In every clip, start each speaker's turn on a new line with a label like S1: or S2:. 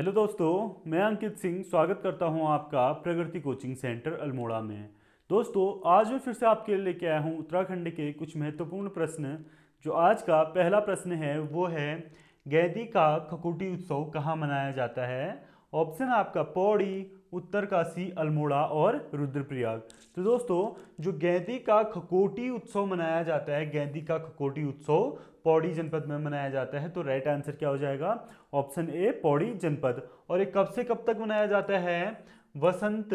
S1: hello दोस्तों मैं अंकित सिंह स्वागत करता हूं आपका प्रगति कोचिंग सेंटर अल्मोड़ा में दोस्तों आज मैं फिर से आपके लिए लेके आया हूं उत्तराखंड के कुछ महत्वपूर्ण प्रश्न जो आज का पहला प्रश्न है वो है गैदी का खकुटी उत्सव कहाँ मनाया जाता है ऑप्शन आपका पौड़ी उत्तरकाशी अल्मोड़ा और रुद्रप्रयाग तो दोस्तों जो गैंती का खकोटी उत्सव मनाया जाता है गैंती का खकोटी उत्सव पौड़ी जनपद में मनाया जाता है तो राइट आंसर क्या हो जाएगा ऑप्शन ए पौड़ी जनपद और ये कब से कब तक मनाया जाता है वसंत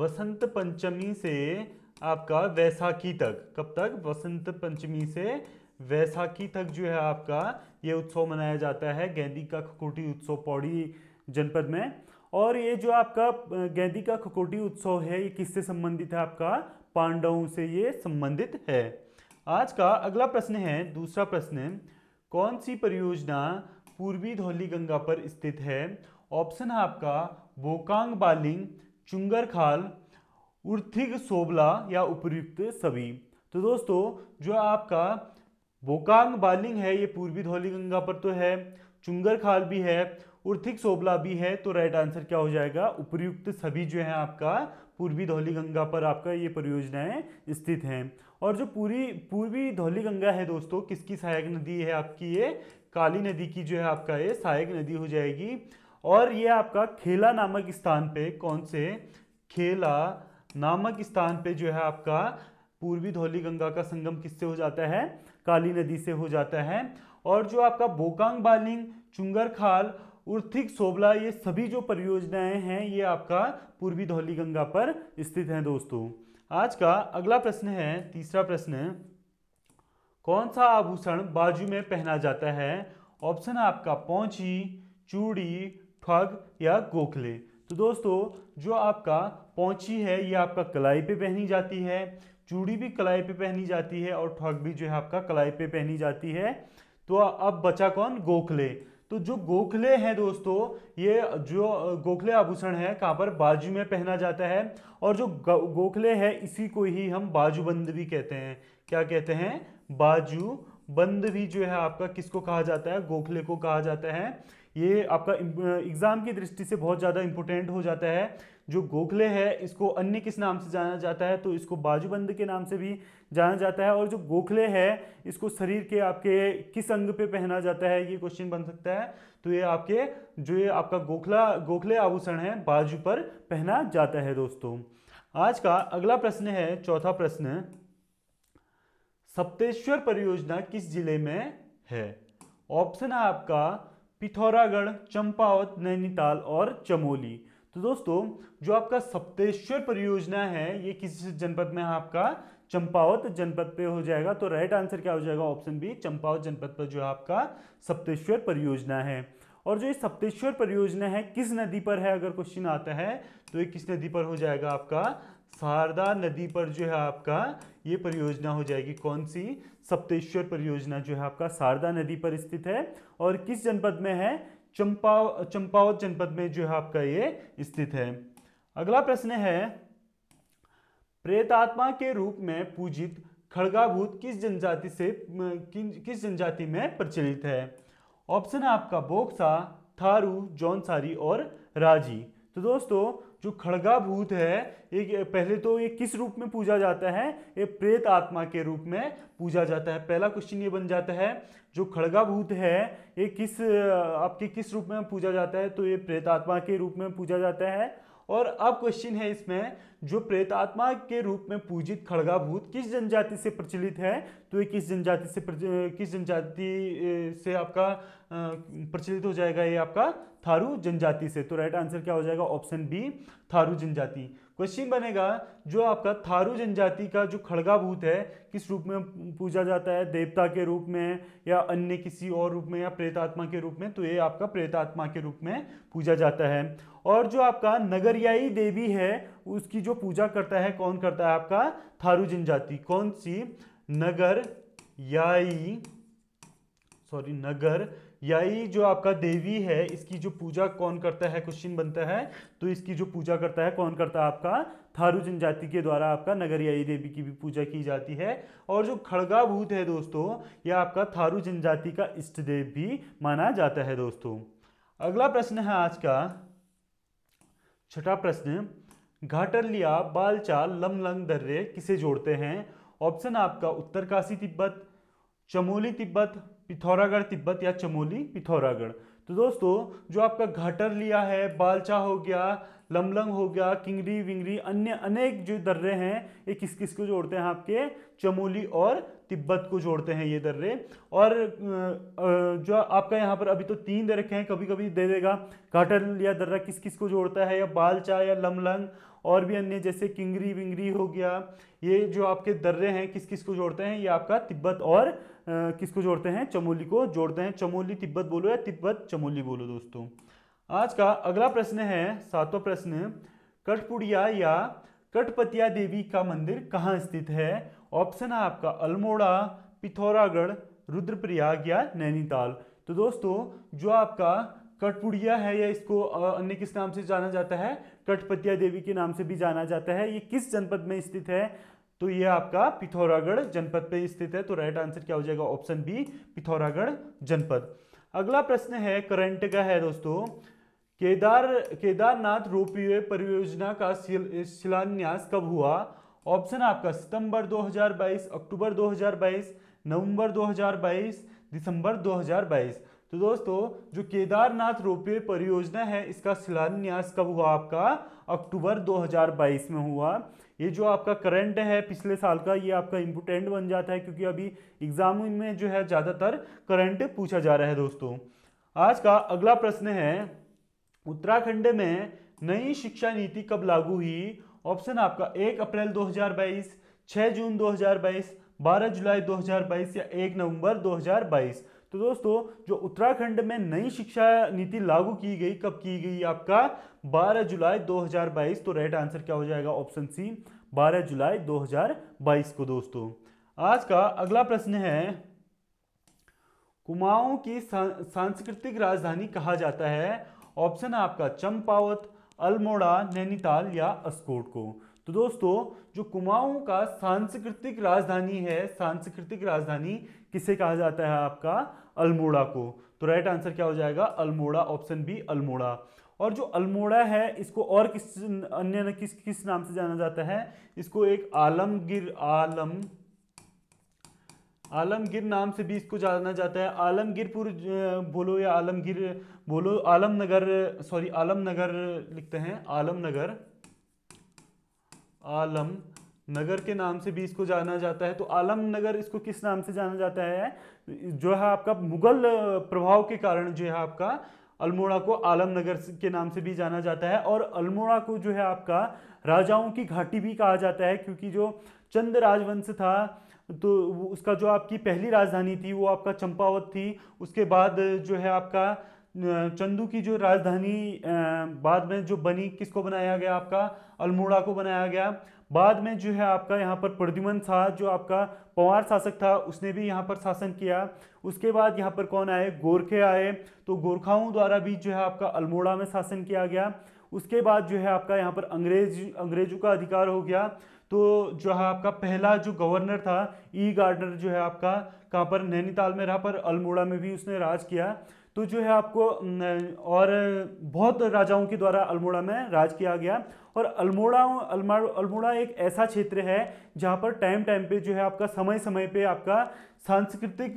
S1: वसंत पंचमी से आपका वैसाखी तक कब तक वसंत पंचमी से वैसाखी तक जो है आपका ये उत्सव मनाया जाता है गेंदी का खकोटी उत्सव पौड़ी जनपद में और ये जो आपका गैदी का खकोटी उत्सव है ये किससे संबंधित है आपका पांडवों से ये संबंधित है आज का अगला प्रश्न है दूसरा प्रश्न कौन सी परियोजना पूर्वी धौली गंगा पर स्थित है ऑप्शन है आपका बोकांग बालिंग चुंगर खाल उर्थिग सोबला या उपयुक्त सभी तो दोस्तों जो आपका बोकांग बालिंग है ये पूर्वी धौली गंगा पर तो है चुंगर खाल भी है उर्थिक सोबला भी है तो राइट आंसर क्या हो जाएगा उपयुक्त सभी जो है आपका पूर्वी धौली गंगा पर आपका ये परियोजनाएं स्थित हैं और जो पूरी पूर्वी धौली गंगा है दोस्तों किसकी सहायक नदी है आपकी ये काली नदी की जो है आपका ये सहायक नदी हो जाएगी और ये आपका खेला नामक स्थान पे कौन से खेला नामक स्थान पे जो है आपका पूर्वी धौली गंगा का संगम किससे हो जाता है काली नदी से हो जाता है और जो आपका बोकांग बालिंग चुंगर खाल उर्थिक सोबला ये सभी जो परियोजनाएं हैं ये आपका पूर्वी धौली गंगा पर स्थित हैं दोस्तों आज का अगला प्रश्न है तीसरा प्रश्न कौन सा आभूषण बाजू में पहना जाता है ऑप्शन है आपका पौची चूड़ी ठग या गोखले तो दोस्तों जो आपका पौची है ये आपका कलाई पे पहनी जाती है चूड़ी भी कलाई पे पहनी जाती है और ठग भी जो है आपका कलाई पे पहनी जाती है तो अब बचा कौन गोखले तो जो गोखले हैं दोस्तों ये जो गोखले आभूषण है कहाँ पर बाजू में पहना जाता है और जो गोखले है इसी को ही हम बाजूबंद भी कहते हैं क्या कहते हैं बाजू बंद भी जो है आपका किसको कहा जाता है गोखले को कहा जाता है ये आपका एग्ज़ाम की दृष्टि से बहुत ज़्यादा इम्पोर्टेंट हो जाता है जो गोखले है इसको अन्य किस नाम से जाना जाता है तो इसको बाजूबंद के नाम से भी जाना जाता है और जो गोखले है इसको शरीर के आपके किस अंग पे पहना जाता है ये क्वेश्चन बन सकता है तो ये आपके जो ये आपका गोखला गोखले आभूषण है बाजू पर पहना जाता है दोस्तों आज का अगला प्रश्न है चौथा प्रश्न सप्तेश्वर परियोजना किस जिले में है ऑप्शन है आपका पिथौरागढ़ चंपावत नैनीताल और चमोली तो दोस्तों जो आपका सप्तेश्वर परियोजना है ये किस जनपद में आपका चंपावत जनपद पे हो जाएगा तो राइट आंसर क्या हो जाएगा ऑप्शन बी चंपावत जनपद पर जो आपका सप्तेश्वर परियोजना है और जो ये सप्तेश्वर परियोजना है किस नदी पर है अगर क्वेश्चन आता है तो ये किस नदी पर हो जाएगा आपका शारदा नदी पर जो है आपका ये परियोजना हो जाएगी कौन सी सप्तेश्वर परियोजना जो है आपका शारदा नदी पर स्थित है और किस जनपद में है चंपाव चंपावत जनपद में जो है आपका ये स्थित है अगला प्रश्न है प्रेतात्मा के रूप में पूजित खड़गाभूत किस जनजाति से किस जनजाति में प्रचलित है ऑप्शन है आपका बोक्सा थारू जौनसारी और राजी तो दोस्तों जो खड़गा भूत है ये पहले तो ये किस रूप में पूजा जाता है ये प्रेत आत्मा के रूप में पूजा जाता है पहला क्वेश्चन ये बन जाता है जो खड़गा भूत है ये किस आपके किस रूप में पूजा जाता है तो ये प्रेत आत्मा के रूप में पूजा जाता है और अब क्वेश्चन है इसमें जो प्रेत आत्मा के रूप में पूजित खड़गा भूत किस जनजाति से प्रचलित है तो ये किस जनजाति से किस जनजाति से आपका प्रचलित हो जाएगा ये आपका थारू जनजाति से तो राइट आंसर क्या हो जाएगा ऑप्शन बी थारू जनजाति क्वेश्चन बनेगा जो आपका थारू जनजाति का जो खड़गा भूत है किस रूप में पूजा जाता है देवता के रूप में या अन्य किसी और रूप में या प्रेतात्मा के रूप में तो ये आपका प्रेतात्मा के रूप में पूजा जाता है और जो आपका नगरियाई देवी है उसकी जो पूजा करता है कौन करता है आपका थारू जनजाति कौन सी नगर याई सॉरी नगर यही जो आपका देवी है इसकी जो पूजा कौन करता है क्वेश्चन बनता है तो इसकी जो पूजा करता है कौन करता है आपका थारू जनजाति के द्वारा आपका नगरियाई देवी की भी पूजा की जाती है और जो खड़गा भूत है दोस्तों यह आपका थारू जनजाति का इष्ट देव भी माना जाता है दोस्तों अगला प्रश्न है आज का छठा प्रश्न घाटरलिया बालचाल लमलंग दर्रे किसे जोड़ते हैं ऑप्शन आपका उत्तरकाशी तिब्बत चमोली तिब्बत पिथौरागढ़ तिब्बत या चमोली पिथौरागढ़ तो दोस्तों जो आपका घाटर लिया है बालचा हो गया लमलंग हो गया किंगरी विंगरी अन्य अनेक जो दर्रे हैं ये किस किस को जोड़ते हैं आपके चमोली और तिब्बत को जोड़ते हैं ये दर्रे और जो आपका यहाँ पर अभी तो तीन दे रखे हैं कभी कभी दे देगा घाटर लिया दर्रा किस किस को जोड़ता है या बालचा या लमलंग और भी अन्य जैसे किंगरी विंगरी हो गया ये जो आपके दर्रे हैं किस किस को जोड़ते हैं ये आपका तिब्बत और किसको जोड़ते हैं चमोली को जोड़ते हैं चमोली तिब्बत बोलो या तिब्बत चमोली बोलो दोस्तों आज का अगला प्रश्न है सातवां प्रश्न कठपुड़िया या कटपतिया देवी का मंदिर कहाँ स्थित है ऑप्शन है आपका अल्मोड़ा पिथौरागढ़ रुद्रप्रयाग या नैनीताल तो दोस्तों जो आपका कठपुड़िया है या इसको अन्य किस नाम से जाना जाता है कटपतिया देवी के नाम से भी जाना जाता है ये किस जनपद में स्थित है तो ये आपका पिथौरागढ़ जनपद पे स्थित है तो राइट आंसर क्या हो जाएगा ऑप्शन बी पिथौरागढ़ जनपद अगला प्रश्न है करंट का है दोस्तों केदार केदारनाथ वे परियोजना का शिलान्यास कब हुआ ऑप्शन आपका सितंबर 2022 अक्टूबर 2022 नवंबर 2022 दिसंबर 2022 तो दोस्तों जो केदारनाथ रोपवे परियोजना है इसका शिलान्यास कब हुआ आपका अक्टूबर 2022 में हुआ ये जो आपका करंट है पिछले साल का ये आपका इम्पोर्टेंट बन जाता है क्योंकि अभी एग्जाम में जो है ज़्यादातर करंट पूछा जा रहा है दोस्तों आज का अगला प्रश्न है उत्तराखंड में नई शिक्षा नीति कब लागू हुई ऑप्शन आपका एक अप्रैल 2022, 6 जून 2022, 12 जुलाई 2022 या 1 नवंबर 2022 तो दोस्तों जो उत्तराखंड में नई शिक्षा नीति लागू की गई कब की गई आपका 12 जुलाई 2022 तो राइट आंसर क्या हो जाएगा ऑप्शन सी 12 जुलाई 2022 को दोस्तों आज का अगला प्रश्न है कुमाऊं की सांस्कृतिक राजधानी कहा जाता है ऑप्शन आपका चंपावत अल्मोड़ा नैनीताल या अस्कोट को तो दोस्तों जो कुमाऊं का सांस्कृतिक राजधानी है सांस्कृतिक राजधानी किसे कहा जाता है आपका अल्मोड़ा को तो राइट आंसर क्या हो जाएगा अल्मोड़ा ऑप्शन बी अल्मोड़ा और जो अल्मोड़ा है इसको और किस अन्य किस किस नाम से जाना जाता है इसको एक आलमगीर आलम आलमगीर नाम से भी इसको जाना जाता है आलमगीरपुर बोलो या आलमगीर बोलो आलमनगर सॉरी आलमनगर लिखते हैं आलमनगर आलम नगर के नाम से भी इसको जाना जाता है तो आलम नगर इसको किस नाम से जाना जाता है जो है आपका मुगल प्रभाव के कारण जो है आपका अल्मोड़ा को आलम नगर के नाम से भी जाना जाता है और अल्मोड़ा को जो है आपका राजाओं की घाटी भी कहा जाता है क्योंकि जो चंद राजवंश था तो उसका जो आपकी पहली राजधानी थी वो आपका चंपावत थी उसके बाद जो है आपका चंदू की जो राजधानी बाद में जो बनी किसको बनाया गया आपका अल्मोड़ा को बनाया गया बाद में जो है आपका यहाँ पर प्रद्युमन था जो आपका पवार शासक था उसने भी यहाँ पर शासन किया उसके बाद यहाँ पर कौन आए गोरखे आए तो गोरखाओं द्वारा भी जो है आपका अल्मोड़ा में शासन किया गया उसके बाद जो है आपका यहाँ पर अंग्रेज अंग्रेजों का अधिकार हो गया तो जो है आपका पहला जो गवर्नर था ई गार्डनर जो है आपका कहाँ पर नैनीताल में रहा पर अल्मोड़ा में भी उसने राज किया तो जो है आपको और बहुत राजाओं के द्वारा अल्मोड़ा में राज किया गया और अल्मोड़ा अल्मोड़ा एक ऐसा क्षेत्र है जहाँ पर टाइम टाइम पे जो है आपका समय समय पे आपका सांस्कृतिक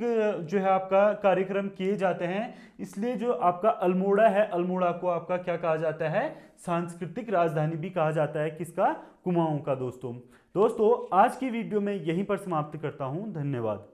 S1: जो है आपका कार्यक्रम किए जाते हैं इसलिए जो आपका अल्मोड़ा है अल्मोड़ा को आपका क्या कहा जाता है सांस्कृतिक राजधानी भी कहा जाता है किसका कुमाऊँ का दोस्तों दोस्तों आज की वीडियो में यहीं पर समाप्त करता हूँ धन्यवाद